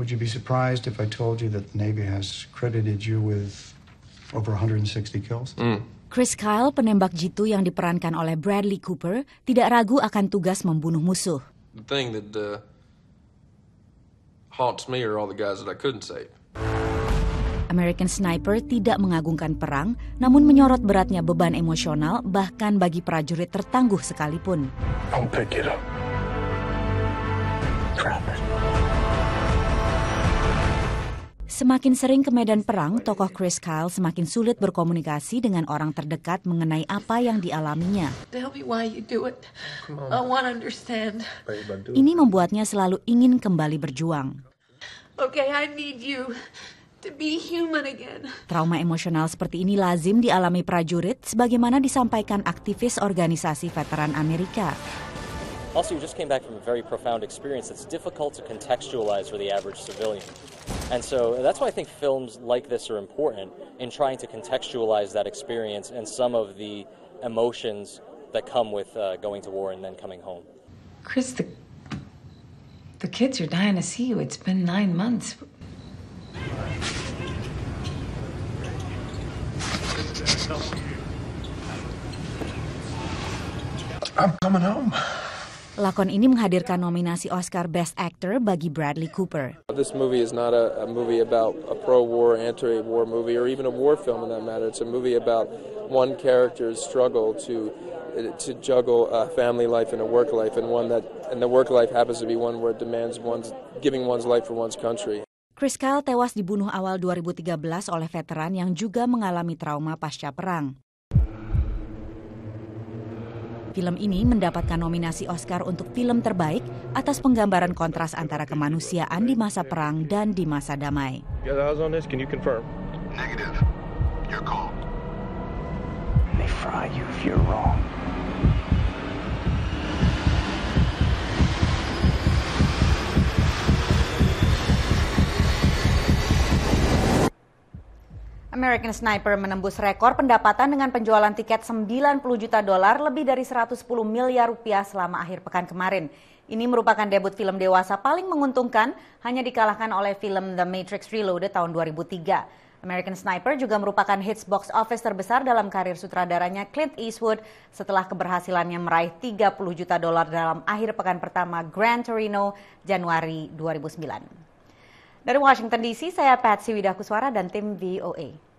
Would you be surprised if I told you that the Navy has credited you with over 160 kills? Mm. Chris Kyle, penembak jitu yang diperankan oleh Bradley Cooper, tidak ragu akan tugas membunuh musuh. The thing that uh, haunts me are all the guys that I couldn't save. American Sniper tidak mengagungkan perang, namun menyorot beratnya beban emosional bahkan bagi prajurit tertangguh sekalipun. I'll pick it up. Drop Semakin sering ke medan perang, tokoh Chris Kyle semakin sulit berkomunikasi dengan orang terdekat mengenai apa yang dialaminya. Ini membuatnya selalu ingin kembali berjuang. Okay, I need you. to be human again. Trauma emosional seperti ini lazim dialami prajurit sebagaimana disampaikan aktivis organisasi veteran Amerika. Also, you just came back from a very profound experience that's difficult to contextualize for the average civilian. And so that's why I think films like this are important in trying to contextualize that experience and some of the emotions that come with uh, going to war and then coming home. Chris, the, the kids are dying to see you. It's been nine months. I'm coming home. Lakon ini menghadirkan nominasi Oscar Best Actor bagi Bradley Cooper. This movie is not a, a movie about a pro-war, anti-war movie, or even a war film in that matter. It's a movie about one character's struggle to to juggle a family life and a work life, and one that and the work life happens to be one where it demands one's giving one's life for one's country. Chris Kyle tewas dibunuh awal 2013 oleh veteran yang juga mengalami trauma pasca perang. Film ini mendapatkan nominasi Oscar untuk film terbaik atas penggambaran kontras antara kemanusiaan di masa perang dan di masa damai. American Sniper menembus rekor pendapatan dengan penjualan tiket 90 juta dolar lebih dari 110 miliar rupiah selama akhir pekan kemarin. Ini merupakan debut film dewasa paling menguntungkan, hanya dikalahkan oleh film The Matrix Reloaded tahun 2003. American Sniper juga merupakan hits box office terbesar dalam karir sutradaranya Clint Eastwood setelah keberhasilannya meraih 30 juta dolar dalam akhir pekan pertama Grand Torino Januari 2009. Dari Washington DC, saya Patsy Widakuswara dan tim VOA.